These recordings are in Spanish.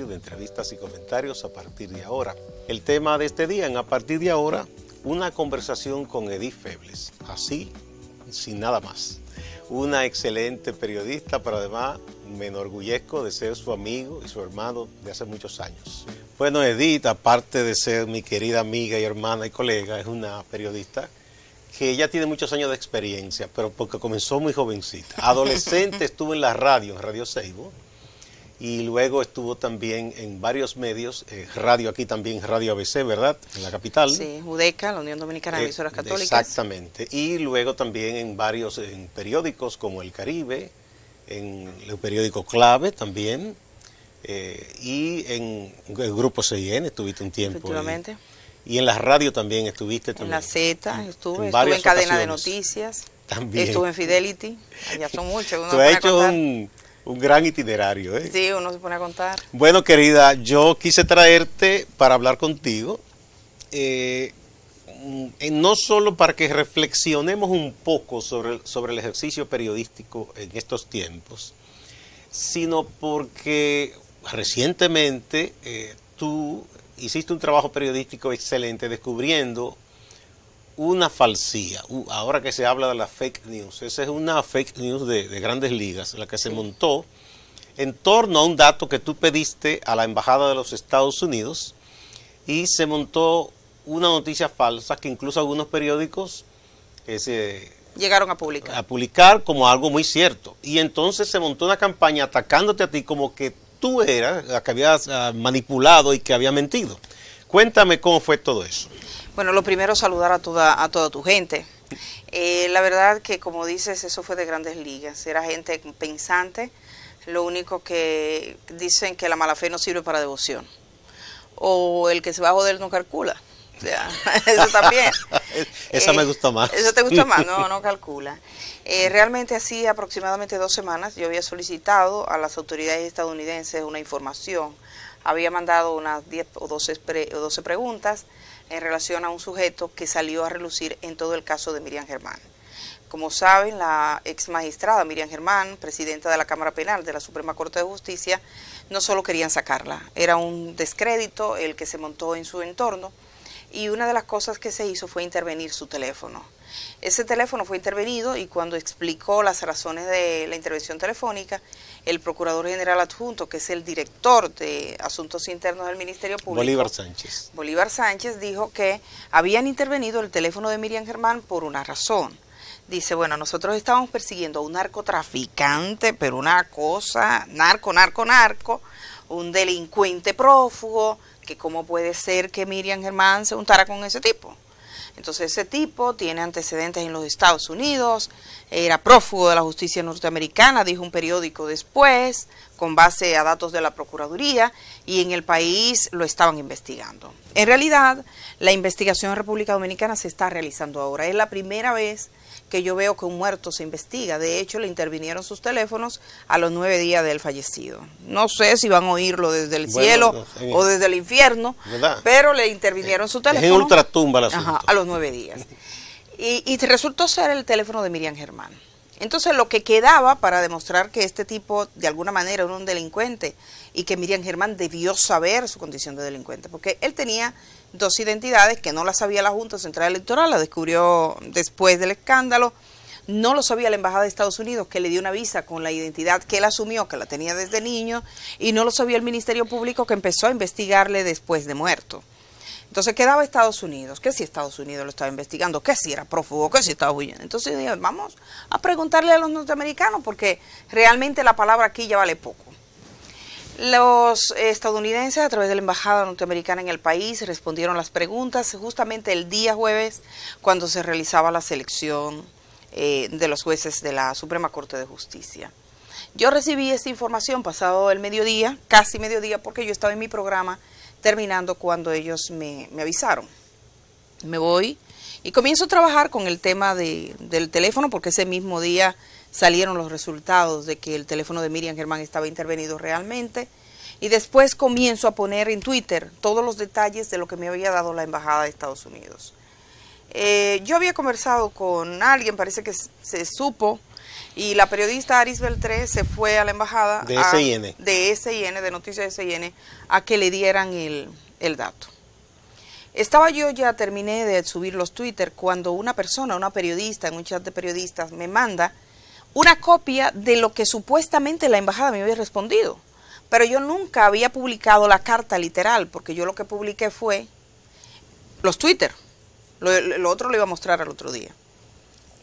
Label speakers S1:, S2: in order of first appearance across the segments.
S1: de entrevistas y comentarios a partir de ahora. El tema de este día en A partir de ahora, una conversación con Edith Febles, así, sin nada más. Una excelente periodista, pero además me enorgullezco de ser su amigo y su hermano de hace muchos años. Bueno, Edith, aparte de ser mi querida amiga y hermana y colega, es una periodista que ya tiene muchos años de experiencia, pero porque comenzó muy jovencita. Adolescente estuvo en la radio, en Radio Seibo, y luego estuvo también en varios medios, eh, radio aquí también, Radio ABC, ¿verdad? En la capital. Sí, Judeca, la Unión Dominicana de eh, Emisoras Católicas. Exactamente, y luego también en varios periódicos como El Caribe, en el periódico Clave también, eh, y en el grupo CIN estuviste un tiempo. Efectivamente. Y, en la radio también estuviste. También. En la
S2: Z, estuve, en, estuve en Cadena de Noticias.
S1: También. Estuve en
S2: Fidelity, ya son muchos. Tú has hecho
S1: un un gran itinerario. ¿eh? Sí,
S2: uno se pone a contar.
S1: Bueno, querida, yo quise traerte para hablar contigo, eh, mm, no solo para que reflexionemos un poco sobre, sobre el ejercicio periodístico en estos tiempos, sino porque recientemente eh, tú hiciste un trabajo periodístico excelente descubriendo una falsía. ahora que se habla de las fake news, esa es una fake news de, grandes ligas, la que se montó en torno a un dato que tú pediste a la Embajada de los Estados Unidos y se montó una noticia falsa que incluso algunos periódicos
S2: llegaron a publicar.
S1: A publicar como algo muy cierto. Y entonces se montó una campaña atacándote a ti como que tú eras la que habías ah, manipulado y que había mentido. Cuéntame cómo fue todo eso.
S2: Bueno, lo primero saludar a toda, a toda tu gente. Eh, la verdad que como dices, eso fue de grandes ligas, era gente pensante, lo único que dicen que la mala fe no sirve para devoción, o el que se va a joder no calcula. O sea, eso también.
S1: Esa me eh, gusta más. Eso te gusta más, no, no
S2: calcula. Eh, realmente así aproximadamente dos semanas yo había solicitado a las autoridades estadounidenses una información, había mandado unas 10 o 12, o 12 preguntas en relación a un sujeto que salió a relucir en todo el caso de Miriam Germán. Como saben, la ex magistrada Miriam Germán, presidenta de la Cámara Penal de la Suprema Corte de Justicia, no solo querían sacarla, era un descrédito el que se montó en su entorno y una de las cosas que se hizo fue intervenir su teléfono. Ese teléfono fue intervenido y cuando explicó las razones de la intervención telefónica, el Procurador General Adjunto, que es el director de Asuntos Internos del Ministerio Público, Bolívar
S1: Sánchez.
S2: Bolívar Sánchez dijo que habían intervenido el teléfono de Miriam Germán por una razón dice, bueno, nosotros estábamos persiguiendo a un narcotraficante, pero una cosa, narco, narco, narco, un delincuente prófugo, que cómo puede ser que Miriam Germán se juntara con ese tipo. Entonces ese tipo tiene antecedentes en los Estados Unidos, era prófugo de la justicia norteamericana, dijo un periódico después, con base a datos de la Procuraduría, y en el país lo estaban investigando. En realidad, la investigación en República Dominicana se está realizando ahora. Es la primera vez que yo veo que un muerto se investiga. De hecho, le intervinieron sus teléfonos a los nueve días del fallecido. No sé si van a oírlo desde el cielo o desde el infierno, pero le intervinieron su teléfono. Es ultratumba la A los nueve días. Y, y resultó ser el teléfono de Miriam Germán. Entonces lo que quedaba para demostrar que este tipo de alguna manera era un delincuente y que Miriam Germán debió saber su condición de delincuente, porque él tenía dos identidades que no las sabía la Junta Central Electoral, la descubrió después del escándalo. No lo sabía la Embajada de Estados Unidos, que le dio una visa con la identidad que él asumió, que la tenía desde niño, y no lo sabía el Ministerio Público, que empezó a investigarle después de muerto. Entonces quedaba Estados Unidos, que si Estados Unidos lo estaba investigando, ¿Qué si era prófugo, ¿Qué si estaba huyendo. Entonces dije, vamos a preguntarle a los norteamericanos, porque realmente la palabra aquí ya vale poco. Los estadounidenses a través de la Embajada norteamericana en el país respondieron las preguntas justamente el día jueves cuando se realizaba la selección eh, de los jueces de la Suprema Corte de Justicia. Yo recibí esta información pasado el mediodía, casi mediodía, porque yo estaba en mi programa terminando cuando ellos me, avisaron. Me voy y comienzo a trabajar con el tema del teléfono porque ese mismo día salieron los resultados de que el teléfono de Miriam Germán estaba intervenido realmente. Y después comienzo a poner en Twitter todos los detalles de lo que me había dado la Embajada de Estados Unidos. Eh, yo había conversado con alguien, parece que se supo, y la periodista Aris Beltré se fue a la embajada de SIN, de, SIN, Noticias SIN, a que le dieran el, el dato. Estaba yo, ya terminé de subir los Twitter, cuando una persona, una periodista, en un chat de periodistas, me manda una copia de lo que supuestamente la embajada me había respondido. Pero yo nunca había publicado la carta literal, porque yo lo que publiqué fue los Twitter. Lo, otro lo iba a mostrar al otro día.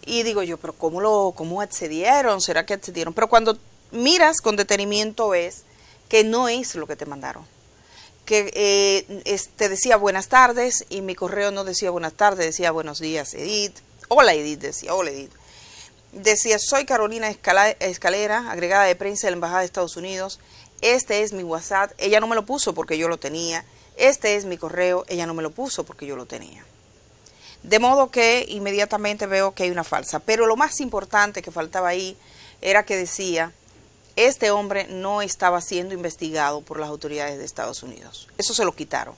S2: Y digo yo, pero ¿cómo, lo, ¿cómo accedieron? ¿Será que accedieron? Pero cuando miras con detenimiento ves que no es lo que te mandaron. Que eh, te decía buenas tardes y mi correo no decía buenas tardes, decía buenos días, Edith. Hola Edith, decía, hola Edith. Decía, soy Carolina Escalera, agregada de prensa de la Embajada de Estados Unidos. Este es mi WhatsApp, ella no me lo puso porque yo lo tenía. Este es mi correo, ella no me lo puso porque yo lo tenía. De modo que inmediatamente veo que hay una falsa. Pero lo más importante que faltaba ahí era que decía, este hombre no estaba siendo investigado por las autoridades de Estados Unidos. Eso se lo quitaron.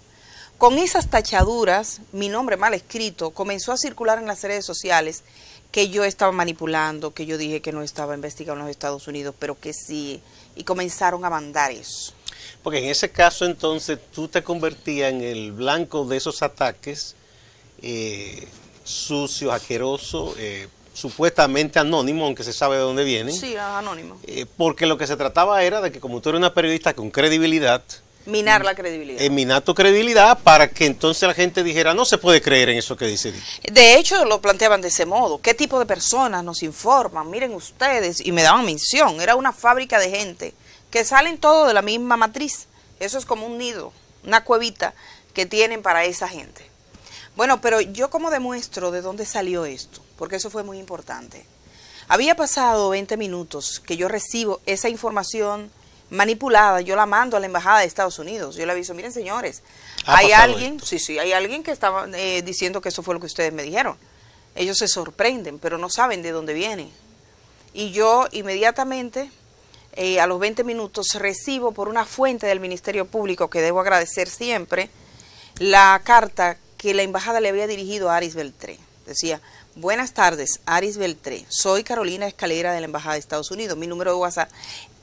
S2: Con esas tachaduras, mi nombre mal escrito comenzó a circular en las redes sociales que yo estaba manipulando, que yo dije que no estaba investigando en los Estados Unidos, pero que sí, y comenzaron a mandar eso.
S1: Porque en ese caso entonces tú te convertías en el blanco de esos ataques eh, sucio, sucios, eh, supuestamente anónimo, aunque se sabe de dónde vienen. Sí,
S2: anónimo.
S1: Eh, porque lo que se trataba era de que como tú eres una periodista con credibilidad, minar la credibilidad. Eh, minar tu credibilidad para que entonces la gente dijera, no se puede creer en eso que dice.
S2: De hecho, lo planteaban de ese modo. ¿Qué tipo de personas nos informan? Miren ustedes, y me daban mención, era una fábrica de gente que salen todos de la misma matriz. Eso es como un nido, una cuevita que tienen para esa gente. Bueno, pero yo como demuestro de dónde salió esto, porque eso fue muy importante. Había pasado 20 minutos que yo recibo esa información manipulada, yo la mando a la embajada de Estados Unidos. Yo le aviso, miren señores, hay alguien, sí, sí, hay alguien que estaba eh, diciendo que eso fue lo que ustedes me dijeron. Ellos se sorprenden, pero no saben de dónde viene. Y yo inmediatamente, eh, a los 20 minutos, recibo por una fuente del Ministerio Público, que debo agradecer siempre, la carta que la embajada le había dirigido a Aris Beltré. Decía, buenas tardes, Aris Beltré, soy Carolina Escalera de la Embajada de Estados Unidos, mi número de WhatsApp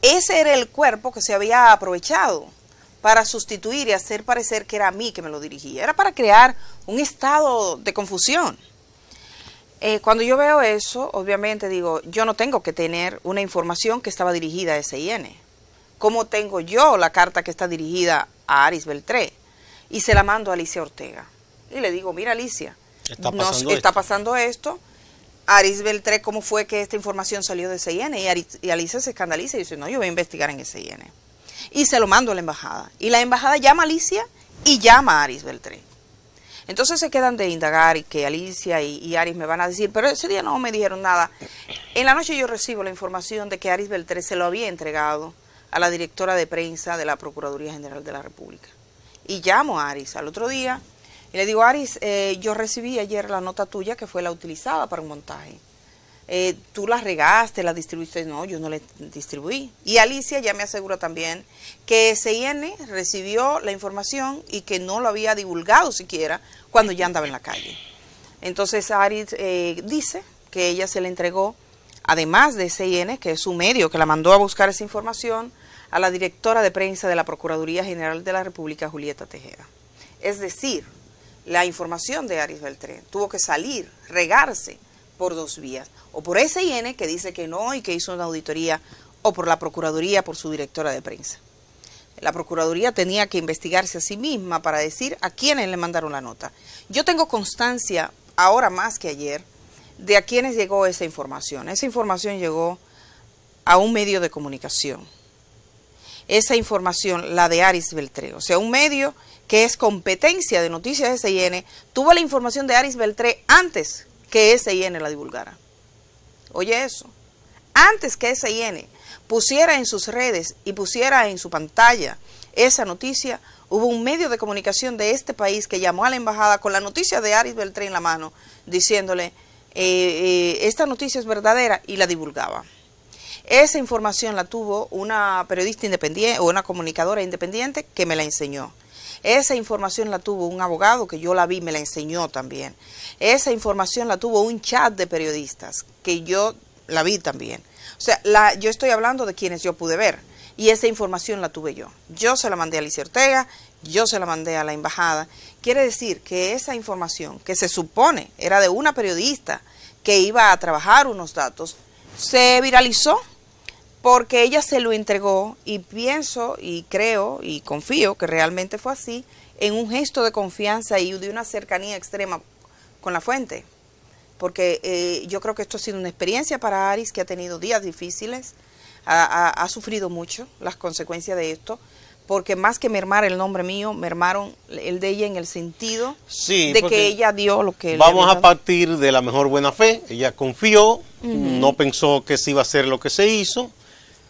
S2: ese era el cuerpo que se había aprovechado para sustituir y hacer parecer que era a mí que me lo dirigía. Era para crear un estado de confusión. Eh, cuando yo veo eso, obviamente digo, yo no tengo que tener una información que estaba dirigida a SIN. ¿Cómo tengo yo la carta que está dirigida a Aris Beltré? Y se la mando a Alicia Ortega. Y le digo, mira Alicia,
S1: Está
S2: pasando esto, Aris Beltré, ¿cómo fue que esta información salió de ese Y, Alicia se escandaliza y dice, no, yo voy a investigar en CIN. Y se lo mando a la embajada. Y la embajada llama a Alicia y llama a Aris Beltré. Entonces se quedan de indagar y que Alicia y, y, Aris me van a decir, pero ese día no me dijeron nada. En la noche yo recibo la información de que Aris Beltré se lo había entregado a la directora de prensa de la Procuraduría General de la República. Y llamo a Aris al otro día y le digo, Aris, eh, yo recibí ayer la nota tuya que fue la utilizada para un montaje. Eh, tú la regaste, la distribuiste. No, yo no la distribuí. Y Alicia ya me asegura también que S.I.N. recibió la información y que no lo había divulgado siquiera cuando ya andaba en la calle. Entonces Aris eh, dice que ella se le entregó, además de S.I.N., que es su medio que la mandó a buscar esa información, a la directora de prensa de la Procuraduría General de la República, Julieta Tejeda. Es decir, la información de Aris Beltré. Tuvo que salir, regarse por dos vías, o por SIN que dice que no y que hizo una auditoría, o por la Procuraduría, por su directora de prensa. La Procuraduría tenía que investigarse a sí misma para decir a quiénes le mandaron la nota. Yo tengo constancia, ahora más que ayer, de a quiénes llegó esa información. Esa información llegó a un medio de comunicación esa información, la de Aris Beltré. O sea, un medio que es competencia de Noticias SIN tuvo la información de Aris Beltré antes que SIN la divulgara. Oye eso. Antes que SIN pusiera en sus redes y pusiera en su pantalla esa noticia, hubo un medio de comunicación de este país que llamó a la embajada con la noticia de Aris Beltré en la mano, diciéndole, eh, eh, esta noticia es verdadera y la divulgaba. Esa información la tuvo una periodista independiente o una comunicadora independiente que me la enseñó. Esa información la tuvo un abogado que yo la vi, me la enseñó también. Esa información la tuvo un chat de periodistas que yo la vi también. O sea, yo estoy hablando de quienes yo pude ver y esa información la tuve yo. Yo se la mandé a Alicia Ortega, yo se la mandé a la embajada. Quiere decir que esa información que se supone era de una periodista que iba a trabajar unos datos, se viralizó porque ella se lo entregó y pienso y creo y confío que realmente fue así, en un gesto de confianza y de una cercanía extrema con la fuente. Porque eh, yo creo que esto ha sido una experiencia para Aris que ha tenido días difíciles, ha, sufrido mucho las consecuencias de esto, porque más que mermar el nombre mío, mermaron el de ella en el sentido de que ella dio lo que... Vamos a
S1: partir de la mejor buena fe, ella confió, no pensó que se iba a hacer lo que se hizo,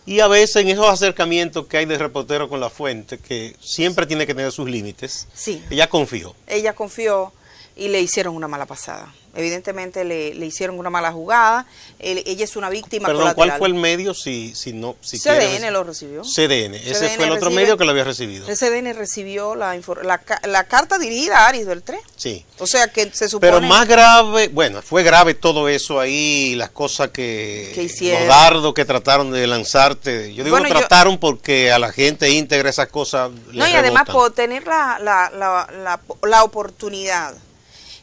S1: y a veces en esos acercamientos que hay de reportero con la fuente, que siempre tiene que tener sus límites, ella confió.
S2: Ella confió y le hicieron una mala pasada. Evidentemente le, le hicieron una mala jugada. ella es una víctima pero ¿Pero ¿cuál fue el
S1: medio si, si no? Si CDN lo recibió. CDN, ese fue el otro medio que lo había recibido.
S2: CDN recibió la, la, la carta dirigida a Aris 3 Sí. O sea que se supone... Pero más
S1: grave, bueno, fue grave todo eso ahí, las cosas que... Que hicieron. Los dardos que trataron de lanzarte. Yo digo trataron porque a la gente íntegra esas cosas... no, y además por
S2: tener la, la, la, la oportunidad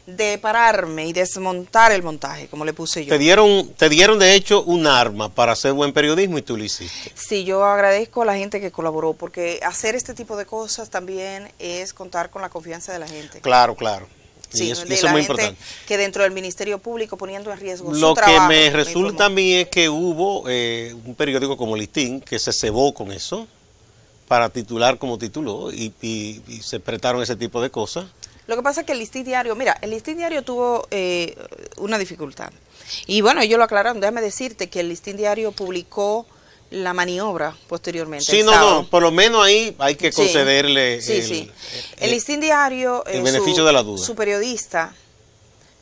S2: de pararme y desmontar el montaje, como le puse yo. Te
S1: dieron, te dieron de hecho un arma para hacer buen periodismo y tú lo hiciste.
S2: Sí, yo agradezco a la gente que colaboró, porque hacer este tipo de cosas también es contar con la confianza de la gente.
S1: Claro, claro. y eso, es muy importante.
S2: Que dentro del Ministerio Público poniendo en riesgo lo su trabajo. Lo que me resulta
S1: a mí es que hubo eh, un periódico como Listín que se cebó con eso para titular como tituló y, se prestaron ese tipo de cosas.
S2: Lo que pasa es que el listín diario, mira, el listín diario tuvo eh, una dificultad. Y bueno, ellos lo aclararon. Déjame decirte que el listín diario publicó la maniobra posteriormente. Sí, no, no,
S1: por lo menos ahí hay que concederle. Sí, el, sí.
S2: El, listín diario. El eh, beneficio de la duda. Su periodista,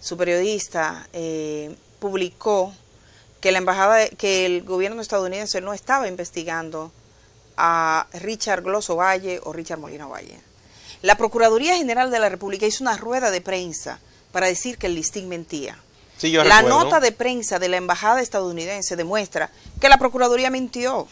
S2: su periodista eh, publicó que la embajada, que el gobierno estadounidense no estaba investigando a Richard gloso Valle o Richard Molina Valle. La Procuraduría General de la República hizo una rueda de prensa para decir que el listín mentía.
S1: la nota de
S2: prensa de la Embajada estadounidense demuestra que la Procuraduría mintió.